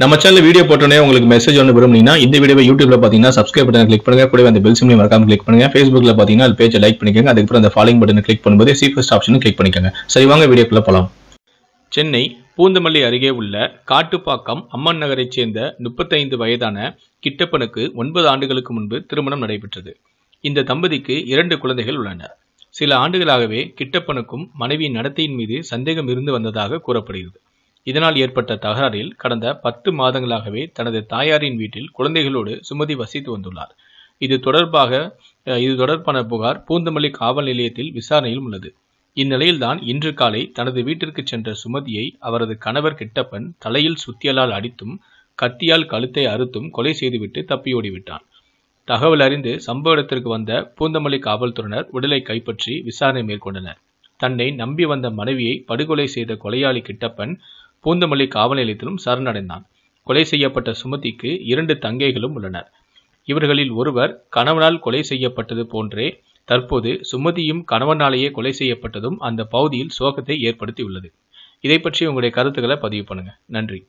நம்ம channel video போட்டோன்னே உங்களுக்கு மெசேஜ் ஒன்று விரும்புனீங்கன்னா இந்த வீடியோ யூடியூப்ல பார்த்தீங்கன்னா சப்ஸ்கிரைப் பட்டன் கிளிக் பண்ணுங்க கூட அந்த பெல் சிம்லையும் மறக்காம கிளிக் பண்ணுங்க ஃபேஸ்புக்ல பார்த்தீங்கன்னா அது பேஜை லைக் பண்ணிக்கோங்க அதுக்கப்புறம் அந்த ஃபாலோ பட்டன் கிளிக் பண்ணும்போது சீஃபஸ்ட் ஆப்ஷனும் கிளிக் பண்ணிக்கோங்க சரி வாங்க வீடியோக்குள்ள போகலாம் சென்னை பூந்தமல்லி அருகே உள்ள காட்டுப்பாக்கம் அம்மன் நகரைச் சேர்ந்த முப்பத்தைந்து வயதான கிட்டப்பனுக்கு ஒன்பது ஆண்டுகளுக்கு முன்பு திருமணம் நடைபெற்றது இந்த தம்பதிக்கு இரண்டு குழந்தைகள் உள்ளன சில ஆண்டுகளாகவே கிட்டப்பனுக்கும் மனைவியின் நடத்தையின் மீது சந்தேகம் இருந்து வந்ததாக கூறப்படுகிறது இதனால் ஏற்பட்ட தகராறில் கடந்த பத்து மாதங்களாகவே தனது தாயாரின் வீட்டில் குழந்தைகளோடு சுமதி வசித்து வந்துள்ளார் இது தொடர்பாக இது தொடர்பான புகார் பூந்தமல்லி காவல் நிலையத்தில் விசாரணையில் உள்ளது இந்நிலையில்தான் இன்று காலை தனது வீட்டிற்கு சென்ற சுமதியை அவரது கணவர் கிட்டப்பன் தலையில் சுத்தியலால் அடித்தும் கத்தியால் கழுத்தை அறுத்தும் கொலை செய்துவிட்டு தப்பியோடிவிட்டான் தகவல் அறிந்து சம்பவ இடத்திற்கு வந்த பூந்தமல்லி காவல்துறையினர் உடலை கைப்பற்றி விசாரணை மேற்கொண்டனர் தன்னை நம்பி வந்த மனைவியை படுகொலை செய்த கொலையாளி கிட்டப்பன் பூந்தமல்லி காவல் நிலையத்திலும் சரணடைந்தான் கொலை செய்யப்பட்ட சுமதிக்கு இரண்டு தங்கைகளும் உள்ளனர் இவர்களில் ஒருவர் கணவனால் கொலை செய்யப்பட்டது போன்றே தற்போது சுமதியும் கணவனாலேயே கொலை செய்யப்பட்டதும் அந்த பகுதியில் சோகத்தை ஏற்படுத்தியுள்ளது இதை பற்றி உங்களுடைய கருத்துக்களை பதிவு பண்ணுங்க நன்றி